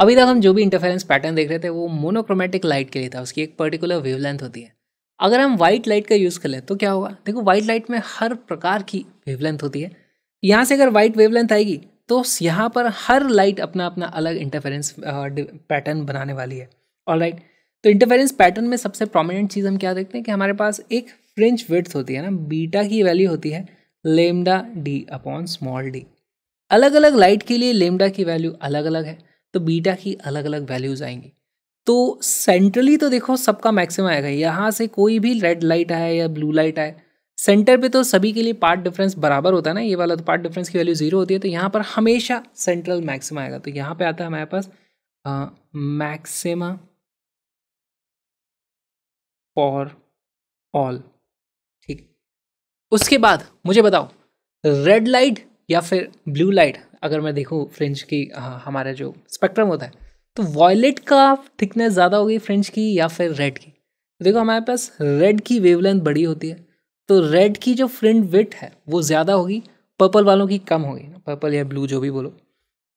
अभी तक हम जो भी इंटरफेरेंस पैटर्न देख रहे थे वो मोनोक्रोमेटिक लाइट के लिए था उसकी एक पर्टिकुलर वेवलेंथ होती है अगर हम वाइट लाइट का यूज़ कर लें तो क्या होगा देखो वाइट लाइट में हर प्रकार की वेवलेंथ होती है यहाँ से अगर वाइट वेवलेंथ आएगी तो यहाँ पर हर लाइट अपना अपना अलग इंटरफेरेंस पैटर्न बनाने वाली है ऑल राइट तो इंटरफेरेंस पैटर्न में सबसे प्रोमिनेंट चीज़ हम क्या देखते हैं कि हमारे पास एक फ्रेंच विड्थ होती है ना बीटा की वैल्यू होती है lambda D upon small D अलग अलग लाइट के लिए लेमडा की वैल्यू अलग अलग है तो बीटा की अलग अलग वैल्यूज़ आएंगी तो सेंट्रली तो देखो सबका मैक्सिमम आएगा यहाँ से कोई भी रेड लाइट आए या ब्लू लाइट आए सेंटर पे तो सभी के लिए पार्ट डिफरेंस बराबर होता है ना ये वाला तो पार्ट डिफरेंस की वैल्यू जीरो होती है तो यहाँ पर हमेशा सेंट्रल मैक्सिम आएगा तो यहाँ पे आता है हमारे पास मैक्सिम फॉर ऑल ठीक उसके बाद मुझे बताओ रेड लाइट या फिर ब्लू लाइट अगर मैं देखूँ फ्रेंच की हमारा जो स्पेक्ट्रम होता है तो वॉयलेट का थिकनेस ज़्यादा होगी फ्रेंच की या फिर रेड की तो देखो हमारे पास रेड की वेवलेंथ बड़ी होती है तो रेड की जो फ्रिंट विथ है वो ज़्यादा होगी पर्पल वालों की कम होगी ना पर्पल या ब्लू जो भी बोलो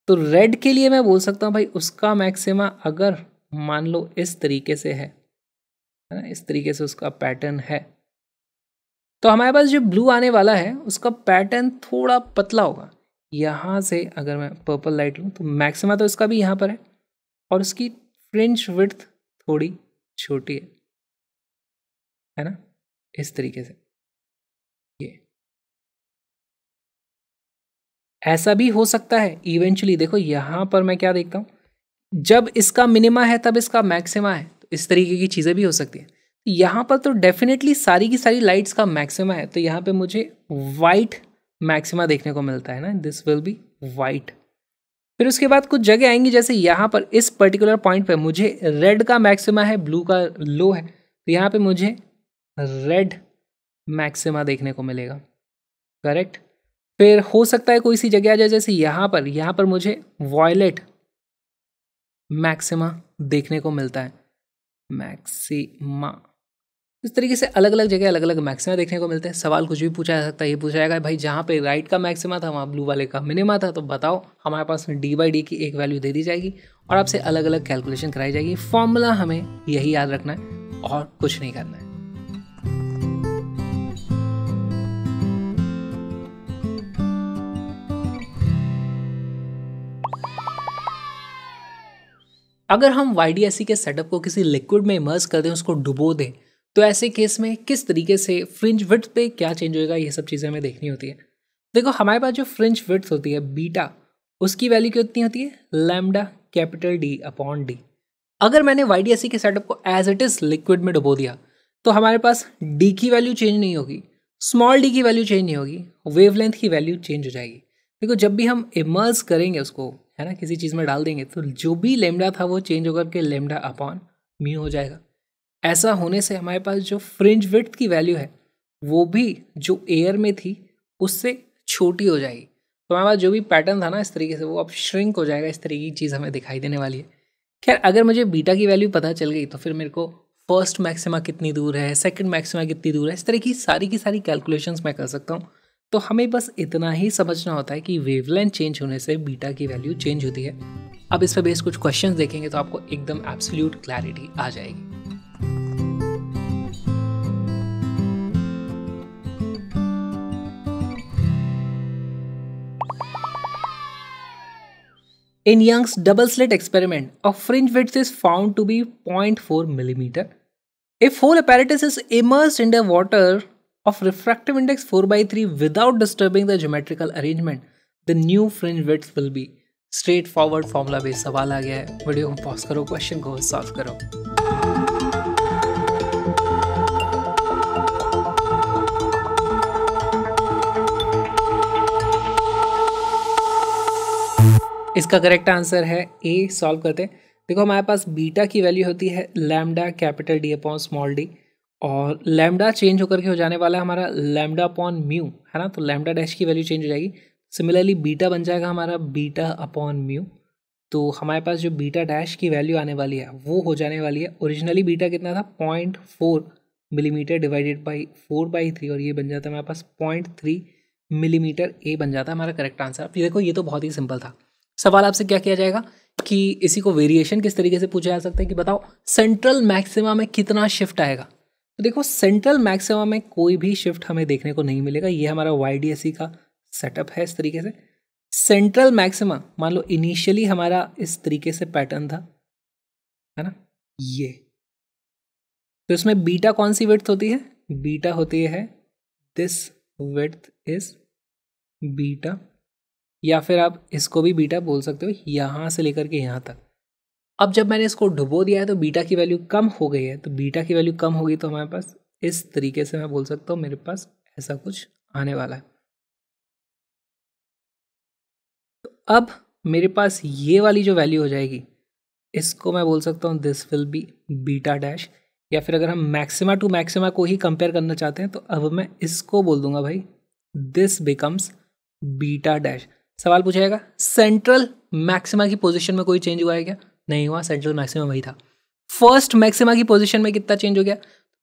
तो रेड के लिए मैं बोल सकता हूँ भाई उसका मैक्सिमा अगर मान लो इस तरीके से है ना इस तरीके से उसका पैटर्न है तो हमारे पास जो ब्लू आने वाला है उसका पैटर्न थोड़ा पतला होगा यहाँ से अगर मैं पर्पल लाइट लूँ तो मैक्सिमा तो इसका भी यहाँ पर है और उसकी फ्रिंच विथ थोड़ी छोटी है है ना इस तरीके से ये ऐसा भी हो सकता है इवेंचुअली देखो यहाँ पर मैं क्या देखता हूँ जब इसका मिनिमा है तब इसका मैक्सिमा है तो इस तरीके की चीज़ें भी हो सकती हैं तो यहाँ पर तो डेफिनेटली सारी की सारी लाइट्स का मैक्सिमा है तो यहाँ पे मुझे वाइट मैक्सिमा देखने को मिलता है ना दिस विल बी वाइट फिर उसके बाद कुछ जगह आएंगी जैसे यहाँ पर इस पर्टिकुलर पॉइंट पे मुझे रेड का मैक्सिमा है ब्लू का लो है तो यहाँ पे मुझे रेड मैक्सिमा देखने को मिलेगा करेक्ट फिर हो सकता है कोई सी जगह आ जाए जैसे यहाँ पर यहाँ पर मुझे वॉयलेट मैक्सिमा देखने को मिलता है मैक्सिमा इस तरीके से अलग अलग जगह अलग अलग मैक्सिमा देखने को मिलते हैं सवाल कुछ भी पूछा जा सकता है ये पूछा जाएगा भाई जहाँ पे राइट का मैक्सिमा था वहाँ ब्लू वाले का मिनिमा था तो बताओ हमारे पास में डी बाई डी की एक वैल्यू दे दी जाएगी और आपसे अलग अलग कैलकुलेशन कराई जाएगी फॉर्मूला हमें यही याद रखना है और कुछ नहीं करना है अगर हम वाई e के सेटअप को किसी लिक्विड में इमर्स कर दें उसको डुबो दें तो ऐसे केस में किस तरीके से फ्रिंज विथ पे क्या चेंज होएगा ये सब चीज़ें हमें देखनी होती है देखो हमारे पास जो फ्रिंज विथ होती है बीटा उसकी वैल्यू कितनी होती है lambda capital D upon D अगर मैंने वाई डी एस सी के सेटअप को एज इट इज़ लिक्विड में डुबो दिया तो हमारे पास डी की वैल्यू चेंज नहीं होगी स्मॉल डी की वैल्यू चेंज नहीं होगी वेवलेंथ की वैल्यू चेंज हो जाएगी देखो जब भी हम इमर्स करेंगे उसको है ना किसी चीज़ में डाल देंगे तो जो भी लेमडा था वो चेंज होकर के लेमडा अपॉन म्यू हो जाएगा ऐसा होने से हमारे पास जो फ्रिंज विथ की वैल्यू है वो भी जो एयर में थी उससे छोटी हो जाएगी तो हमारे पास जो भी पैटर्न था ना इस तरीके से वो अब श्रिंक हो जाएगा इस तरीके की चीज़ हमें दिखाई देने वाली है खैर अगर मुझे बीटा की वैल्यू पता चल गई तो फिर मेरे को फर्स्ट मैक्सिमा कितनी दूर है सेकंड मैक्सिमा कितनी दूर है इस तरह की सारी की सारी कैलकुलेशंस मैं कर सकता हूँ तो हमें बस इतना ही समझना होता है कि वेवलेंथ चेंज होने से बीटा की वैल्यू चेंज होती है अब इस पर बेस कुछ क्वेश्चंस देखेंगे तो आपको एकदम एब्सोल्यूट क्लैरिटी आ जाएगी In Young's double slit experiment, a fringe width is found to be 0.4 mm. If whole apparatus is immersed in the water of refractive index 4 by 3 without disturbing the geometrical arrangement, the new fringe width will be Straightforward formula based. Based सवाल आ गया है video को इसका correct answer है A solve करते हैं देखो हमारे पास बीटा की वैल्यू होती है lambda capital D upon small D और लैमडा चेंज होकर के हो जाने वाला है हमारा लैमडा अपॉन म्यू है ना तो लैमडा डैश की वैल्यू चेंज हो जाएगी सिमिलरली बीटा बन जाएगा हमारा बीटा अपॉन म्यू तो हमारे पास जो बीटा डैश की वैल्यू आने वाली है वो हो जाने वाली है ओरिजिनली बीटा कितना था point four millimetre divided by four by three और ये बन जाता है हमारे पास पॉइंट थ्री मिलीमीटर ए बन जाता है हमारा करेक्ट आंसर देखो ये तो बहुत ही सिंपल था सवाल आपसे क्या किया जाएगा कि इसी को वेरिएशन किस तरीके से पूछा जा सकता है कि बताओ सेंट्रल मैक्सिमा में कितना शिफ्ट आएगा तो देखो सेंट्रल मैक्सिमा में कोई भी शिफ्ट हमें देखने को नहीं मिलेगा ये हमारा वाई e का सेटअप है इस तरीके से सेंट्रल मैक्सिमा मान लो इनिशियली हमारा इस तरीके से पैटर्न था है ना ये तो इसमें बीटा कौन सी विड्थ होती है बीटा होती है दिस विड्थ इज बीटा या फिर आप इसको भी बीटा बोल सकते हो यहाँ से लेकर के यहाँ तक अब जब मैंने इसको डुबो दिया है तो बीटा की वैल्यू कम हो गई है तो बीटा की वैल्यू कम होगी तो हमारे पास इस तरीके से मैं बोल सकता हूँ मेरे पास ऐसा कुछ आने वाला है तो अब मेरे पास ये वाली जो वैल्यू हो जाएगी इसको मैं बोल सकता हूँ this will be beta dash या फिर अगर हम मैक्सिमा टू मैक्सिमा को ही कंपेयर करना चाहते हैं तो अब मैं इसको बोल दूंगा भाई दिस बिकम्स बीटा डैश सवाल पूछा जाएगा सेंट्रल मैक्सिमा की पोजीशन में कोई चेंज हुआ है क्या नहीं हुआ सेंट्रल मैक्सिमा वही था फर्स्ट मैक्सिमा की पोजीशन में कितना चेंज हो गया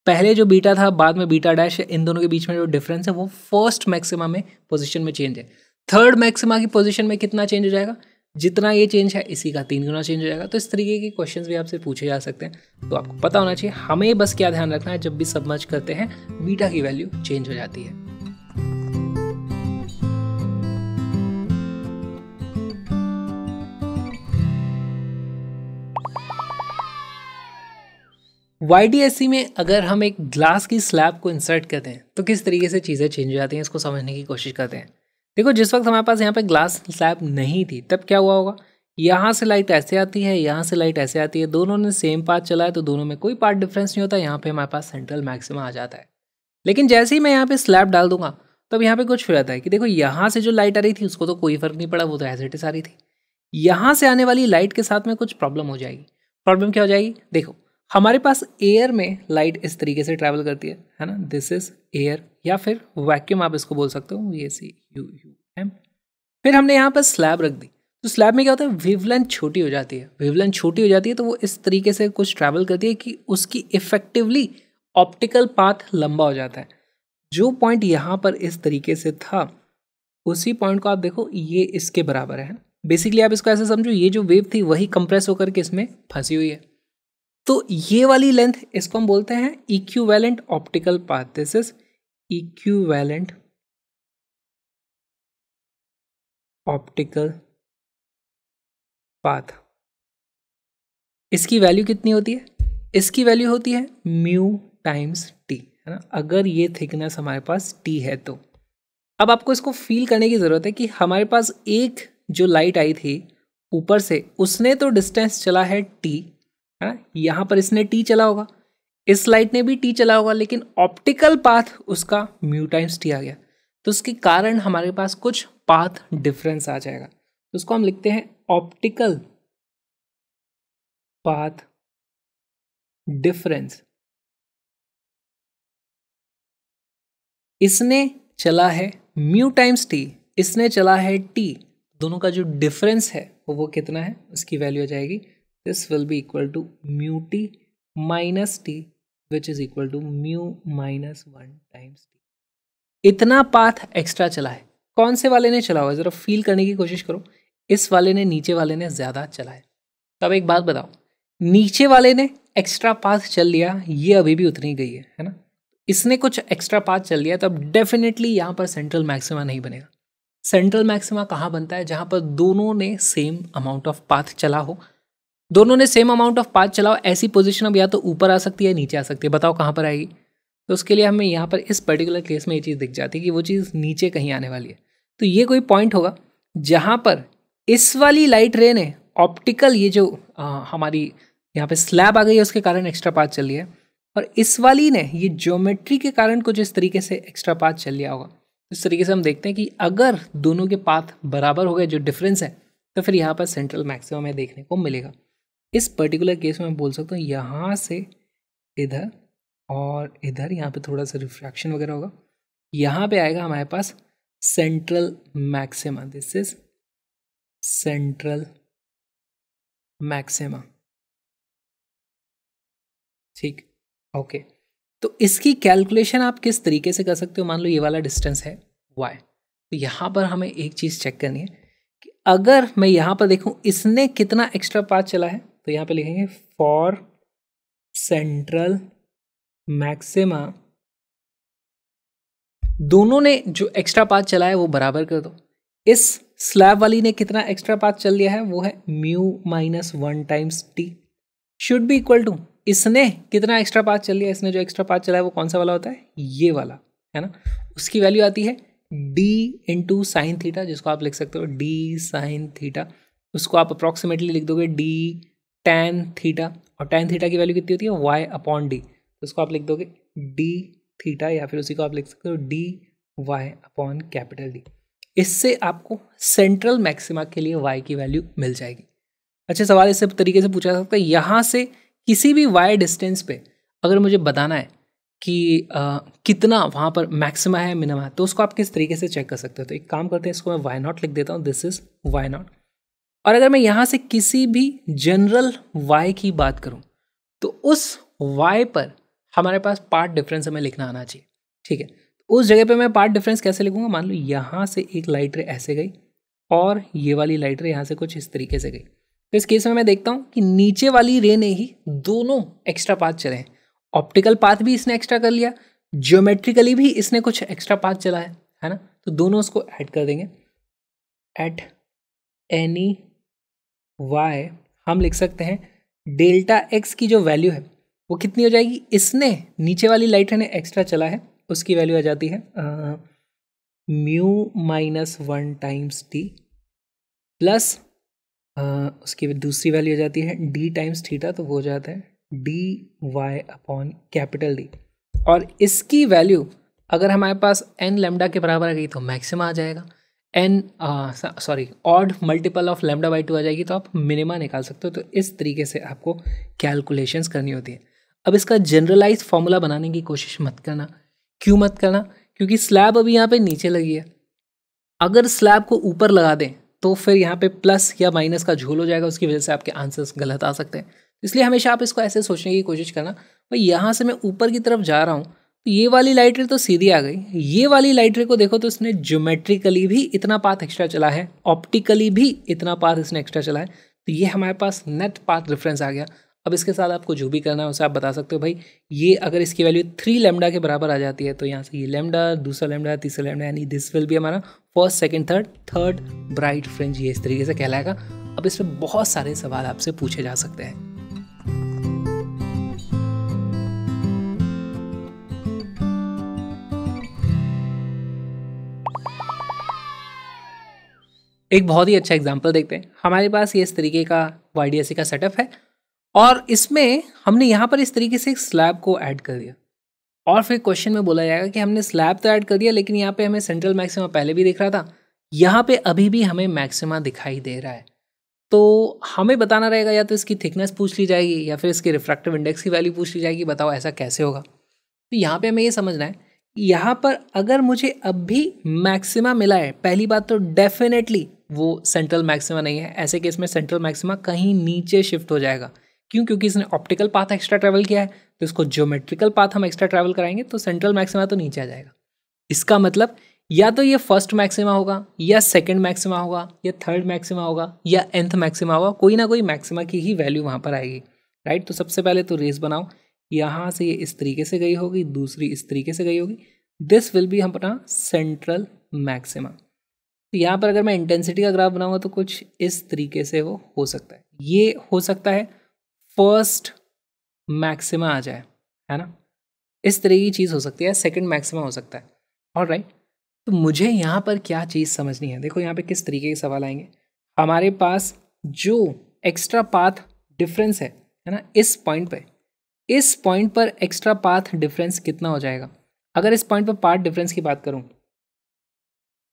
पहले जो बीटा था बाद में बीटा डैश इन दोनों के बीच में जो डिफरेंस है वो फर्स्ट मैक्सिमा में पोजीशन में चेंज है थर्ड मैक्सिमा की पोजीशन में कितना चेंज हो जाएगा जितना ये चेंज है इसी का तीन गुना चेंज हो जाएगा तो इस तरीके के क्वेश्चन भी आपसे पूछे जा सकते हैं तो आपको पता होना चाहिए हमें बस क्या ध्यान रखना है जब भी सबमर्ज करते हैं बीटा की वैल्यू चेंज हो जाती है वाई में अगर हम एक ग्लास की स्लैब को इंसर्ट करते हैं तो किस तरीके से चीज़ें चेंज हो जाती हैं इसको समझने की कोशिश करते हैं देखो जिस वक्त हमारे पास यहाँ पे ग्लास स्लैब नहीं थी तब क्या हुआ होगा यहाँ से लाइट ऐसे आती है यहाँ से लाइट ऐसे आती है दोनों ने सेम पाथ चलाया तो दोनों में कोई पार्ट डिफरेंस नहीं होता यहाँ पर हमारे पास सेंट्रल मैक्सिमा आ जाता है लेकिन जैसे ही मैं यहाँ पर स्लैब डाल दूंगा तब यहाँ पर कुछ हो जाता है कि देखो यहाँ से जो लाइट आ रही थी उसको तो कोई फर्क नहीं पड़ा वो तो एज आ रही थी यहाँ से आने वाली लाइट के साथ में कुछ प्रॉब्लम हो जाएगी प्रॉब्लम क्या हो जाएगी देखो हमारे पास एयर में लाइट इस तरीके से ट्रैवल करती है है ना दिस इज एयर या फिर वैक्यूम आप इसको बोल सकते हो ये सी यू यू एम फिर हमने यहाँ पर स्लैब रख दी तो स्लैब में क्या होता है वेवलेंथ छोटी हो जाती है वेवलेंथ छोटी हो जाती है तो वो इस तरीके से कुछ ट्रैवल करती है कि उसकी इफेक्टिवली ऑप्टिकल पाथ लंबा हो जाता है जो पॉइंट यहाँ पर इस तरीके से था उसी पॉइंट को आप देखो ये इसके बराबर है बेसिकली आप इसको ऐसे समझो ये जो वेव थी वही कंप्रेस होकर के इसमें फंसी हुई है तो ये वाली लेंथ इसको हम बोलते हैं equivalent optical path this is equivalent optical path इसकी वैल्यू कितनी होती है इसकी वैल्यू होती है म्यू टाइम्स टी है ना अगर ये थिकनेस हमारे पास टी है तो अब आपको इसको फील करने की ज़रूरत है कि हमारे पास एक जो लाइट आई थी ऊपर से उसने तो डिस्टेंस चला है टी है ना यहाँ पर इसने टी चला होगा इस लाइट ने भी टी चला होगा लेकिन ऑप्टिकल पाथ उसका म्यू टाइम्स टी आ गया तो उसके कारण हमारे पास कुछ पाथ डिफरेंस आ जाएगा तो उसको हम लिखते हैं ऑप्टिकल पाथ डिफरेंस इसने चला है म्यू टाइम्स टी इसने चला है टी दोनों का जो डिफरेंस है वो कितना है उसकी वैल्यू आ जाएगी this will be equal to mu t minus t which is equal to mu minus one times t इतना पाथ एक्स्ट्रा चला है कौन से वाले ने चला हुआ है ज़रा फील करने की कोशिश करो इस वाले ने नीचे वाले ने ज़्यादा चला है तो एक बात बताओ नीचे वाले ने एक्स्ट्रा पाथ चल लिया ये अभी भी उतनी गई है है ना इसने कुछ एक्स्ट्रा पाथ चल लिया तो अब डेफिनेटली यहाँ पर सेंट्रल मैक्सिमा नहीं बनेगा सेंट्रल मैक्सिमा कहाँ बनता है जहाँ पर दोनों ने सेम अमाउंट ऑफ पाथ चला हो दोनों ने सेम अमाउंट ऑफ पाथ चलाओ ऐसी पोजिशन अब या तो ऊपर आ सकती है नीचे आ सकती है बताओ कहाँ पर आएगी तो उसके लिए हमें यहाँ पर इस पर्टिकुलर केस में ये चीज़ दिख जाती है कि वो चीज़ नीचे कहीं आने वाली है तो ये कोई पॉइंट होगा जहाँ पर इस वाली लाइट रे ने ऑप्टिकल ये जो आ, हमारी यहाँ पे स्लैब आ गई है उसके कारण एक्स्ट्रा पाथ चल रही है और इस वाली ने ये ज्योमेट्री के कारण कुछ इस तरीके से एक्स्ट्रा पाथ चल लिया होगा इस तरीके से हम देखते हैं कि अगर दोनों के पाथ बराबर हो गए जो डिफरेंस है तो फिर यहाँ पर सेंट्रल मैक्सिमम है देखने को मिलेगा इस पर्टिकुलर केस में बोल सकता हूँ यहाँ से इधर और इधर यहाँ पे थोड़ा सा रिफ्रैक्शन वगैरह होगा यहाँ पे आएगा हमारे पास central maxima this is central maxima ठीक ओके तो इसकी कैलकुलेशन आप किस तरीके से कर सकते हो मान लो ये वाला डिस्टेंस है वाई तो यहाँ पर हमें एक चीज़ चेक करनी है कि अगर मैं यहाँ पर देखूँ इसने कितना एक्स्ट्रा पाथ चला है तो यहाँ पे लिखेंगे फॉर सेंट्रल मैक्सिमा दोनों ने जो एक्स्ट्रा पाथ चला है वो बराबर कर दो इस स्लैब वाली ने कितना एक्स्ट्रा पाथ चल लिया है वो है mu minus one times T should be equal to इसने कितना एक्स्ट्रा पाथ चल लिया इसने जो एक्स्ट्रा पाथ चला है वो कौन सा वाला होता है ये वाला है ना उसकी वैल्यू आती है डी इंटू साइन थीटा जिसको आप लिख सकते हो डी साइन थीटा उसको आप अप्रॉक्सीमेटली लिख दोगे डी टेन थीटा और टेन थीटा की वैल्यू कितनी होती है वाई अपॉन डी तो उसको आप लिख दोगे डी थीटा या फिर उसी को आप लिख सकते हो D Y upon capital D इससे आपको सेंट्रल मैक्सिमा के लिए वाई की वैल्यू मिल जाएगी अच्छा सवाल इस तरीके से पूछा जा सकता है यहाँ से किसी भी वाई डिस्टेंस पे अगर मुझे बताना है कि आ, कितना वहाँ पर मैक्सिमा है मिनिमा है तो उसको आप किस तरीके से चेक कर सकते हो तो एक काम करते हैं इसको मैं वाई नॉट लिख देता हूँ दिस इज़ वाई नॉट और अगर मैं यहाँ से किसी भी जनरल वाई की बात करूँ तो उस वाई पर हमारे पास पार्ट डिफरेंस हमें लिखना आना चाहिए ठीक है उस जगह पे मैं पार्ट डिफरेंस कैसे लिखूंगा मान लो यहाँ से एक लाइट रे ऐसे गई और ये वाली लाइट रे यहाँ से कुछ इस तरीके से गई तो इस केस में मैं देखता हूँ कि नीचे वाली रे ने ही दोनों एक्स्ट्रा पाथ चले हैं ऑप्टिकल पाथ भी इसने एक्स्ट्रा कर लिया जियोमेट्रिकली भी इसने कुछ एक्स्ट्रा पाथ चला है है ना तो दोनों उसको ऐड कर देंगे एट एनी वाई हम लिख सकते हैं डेल्टा एक्स की जो वैल्यू है वो कितनी हो जाएगी इसने नीचे वाली लाइट ने एक्स्ट्रा चला है उसकी वैल्यू आ जाती है mu minus one times T plus उसकी दूसरी वैल्यू आ जाती है डी टाइम्स थीटा तो वो हो जाता है D Y upon capital D और इसकी वैल्यू अगर हमारे पास एन लेमडा के बराबर आ गई तो मैक्सिमा आ जाएगा N sorry odd multiple of lambda by two आ जाएगी तो आप मिनिमा निकाल सकते हो तो इस तरीके से आपको कैलकुलेशंस करनी होती है अब इसका जनरलाइज फॉर्मूला बनाने की कोशिश मत करना क्यों मत करना क्योंकि स्लैब अभी यहाँ पे नीचे लगी है अगर स्लैब को ऊपर लगा दें तो फिर यहाँ पे प्लस या माइनस का झोल हो जाएगा उसकी वजह से आपके आंसर्स गलत आ सकते हैं इसलिए हमेशा आप इसको ऐसे सोचने की कोशिश करना भाई यहाँ से मैं ऊपर की तरफ जा रहा हूँ तो ये वाली लाइट रे तो सीधी आ गई ये वाली लाइट रे को देखो तो इसने ज्योमेट्रिकली भी इतना पाथ एक्स्ट्रा चला है ऑप्टिकली भी इतना पाथ इसने एक्स्ट्रा चला है तो ये हमारे पास नेट पाथ रिफरेंस आ गया अब इसके साथ आपको जो भी करना है उसे आप बता सकते हो भाई ये अगर इसकी वैल्यू थ्री लेमडा के बराबर आ जाती है तो यहाँ से ये लेमडा दूसरा लेमडा तीसरा लेमडा यानी दिस विल भी हमारा first second third third bright fringe ये इस तरीके से कहलाएगा अब इसमें बहुत सारे सवाल आपसे पूछे जा सकते हैं एक बहुत ही अच्छा एग्जाम्पल देखते हैं हमारे पास ये इस तरीके का वाई e का सेटअप है और इसमें हमने यहाँ पर इस तरीके से एक स्लैब को ऐड कर दिया और फिर क्वेश्चन में बोला जाएगा कि हमने स्लैब तो ऐड कर दिया लेकिन यहाँ पे हमें सेंट्रल मैक्सिमा पहले भी दिख रहा था यहाँ पे अभी भी हमें मैक्सिमा दिखाई दे रहा है तो हमें बताना रहेगा या तो इसकी थिकनेस पूछ ली जाएगी या फिर इसके रिफ्रैक्टिव इंडेक्स की वैल्यू पूछ ली जाएगी बताओ ऐसा कैसे होगा तो यहाँ पर हमें ये समझना है यहाँ पर अगर मुझे अब भी मैक्सिमा मिला है पहली बात तो डेफिनेटली वो सेंट्रल मैक्सिमा नहीं है ऐसे केस में सेंट्रल मैक्सिमा कहीं नीचे शिफ्ट हो जाएगा क्यों क्योंकि इसने ऑप्टिकल पाथ एक्स्ट्रा ट्रैवल किया है तो इसको ज्योमेट्रिकल पाथ हम एक्स्ट्रा ट्रैवल कराएंगे तो सेंट्रल मैक्सिमा तो नीचे आ जाएगा इसका मतलब या तो ये फर्स्ट मैक्सिमा होगा या सेकंड मैक्सिमा होगा या थर्ड मैक्सिमा होगा या एंथ मैक्सिमा होगा कोई ना कोई मैक्सिमा की ही वैल्यू वहाँ पर आएगी राइट तो सबसे पहले तो रेस बनाओ यहाँ से ये इस तरीके से गई होगी दूसरी इस तरीके से गई होगी दिस विल बी हम अपना सेंट्रल मैक्सिमा तो यहाँ पर अगर मैं इंटेंसिटी का ग्राफ बनाऊंगा तो कुछ इस तरीके से वो हो सकता है ये हो सकता है फर्स्ट मैक्सिमा आ जाए है ना इस तरह की चीज़ हो सकती है सेकंड मैक्सिमा हो सकता है और राइट तो मुझे यहाँ पर क्या चीज़ समझनी है देखो यहाँ पे किस तरीके के सवाल आएंगे हमारे पास जो एक्स्ट्रा पाथ डिफरेंस है है ना इस पॉइंट पे इस पॉइंट पर एक्स्ट्रा पाथ डिफरेंस कितना हो जाएगा अगर इस पॉइंट पर पाथ डिफरेंस की बात करूँ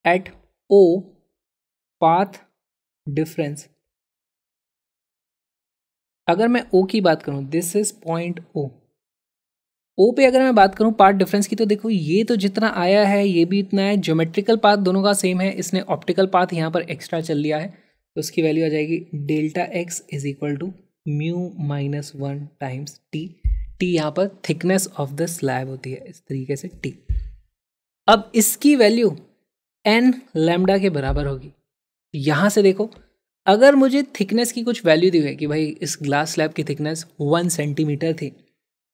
एट ओ पाथ डिफरेंस अगर मैं ओ की बात करूं this is point O O पे अगर मैं बात करूं पाथ डिफरेंस की तो देखो ये तो जितना आया है ये भी इतना है ज्योमेट्रिकल पाथ दोनों का सेम है इसने ऑप्टिकल पाथ यहां पर एक्स्ट्रा चल लिया है तो उसकी वैल्यू आ जाएगी delta X is equal to mu minus one times T T यहाँ पर थिकनेस ऑफ द स्लैब होती है इस तरीके से टी अब इसकी वैल्यू एन लेमडा के बराबर होगी यहाँ से देखो अगर मुझे थिकनेस की कुछ वैल्यू दी हुई कि भाई इस ग्लास स्लैब की थिकनेस वन सेंटीमीटर थी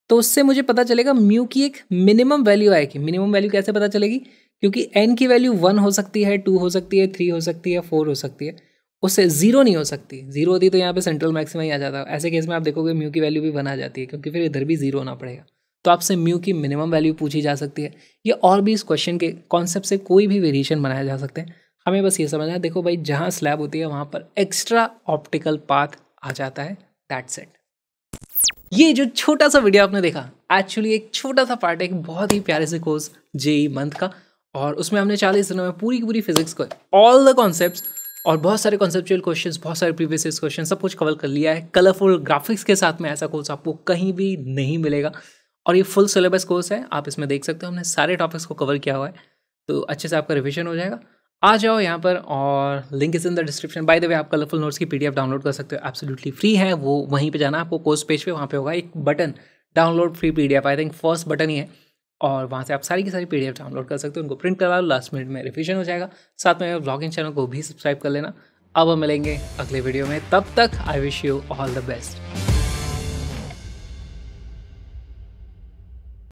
तो उससे मुझे पता चलेगा म्यू की एक मिनिमम वैल्यू आएगी मिनिमम वैल्यू कैसे पता चलेगी क्योंकि एन की वैल्यू वन हो सकती है टू हो सकती है थ्री हो सकती है फोर हो सकती है उससे जीरो नहीं हो सकती जीरो होती तो यहाँ पे सेंट्रल मैक्सिमम ही आ जाता है ऐसे केस में आप देखोगे म्यू की वैल्यू भी वन आ जाती है क्योंकि फिर इधर भी जीरो होना पड़ेगा तो आपसे म्यू की मिनिमम वैल्यू पूछी जा सकती है या और भी इस क्वेश्चन के कॉन्सेप्ट से कोई भी वेरिएशन बनाया जा सकते हैं हमें बस ये समझना है देखो भाई जहाँ स्लैब होती है वहाँ पर एक्स्ट्रा ऑप्टिकल पाथ आ जाता है दैट्स इट ये जो छोटा सा वीडियो आपने देखा एक्चुअली एक छोटा सा पार्ट है एक बहुत ही प्यारे से कोर्स जेई मंथ का और उसमें हमने चालीस दिनों में पूरी की पूरी फिजिक्स को ऑल द कॉन्सेप्ट और बहुत सारे कॉन्सेप्चुअल क्वेश्चंस बहुत सारे प्रीवियस क्वेश्चन सब कुछ कवर कर लिया है कलरफुल ग्राफिक्स के साथ में ऐसा कोर्स आपको कहीं भी नहीं मिलेगा और ये फुल सिलेबस कोर्स है आप इसमें देख सकते हो हमने सारे टॉपिक्स को कवर किया हुआ है तो अच्छे से आपका रिविजन हो जाएगा आ जाओ यहाँ पर और link is in the description by the way आप कलरफुल नोट्स की पीडीएफ डाउनलोड कर सकते हो एब्सोल्युटली फ्री है वो वहीं पे जाना आपको कोर्स पेज पे वहाँ पे होगा एक button download free PDF I think first button ही है और वहाँ से आप सारी की सारी पीडीएफ डाउनलोड कर सकते हो उनको प्रिंट करा लो लास्ट मिनट में रिविजन हो जाएगा साथ में ब्लॉग इन चैनल को भी सब्सक्राइब कर लेना अब हम मिलेंगे अगले वीडियो में तब तक I wish you all the best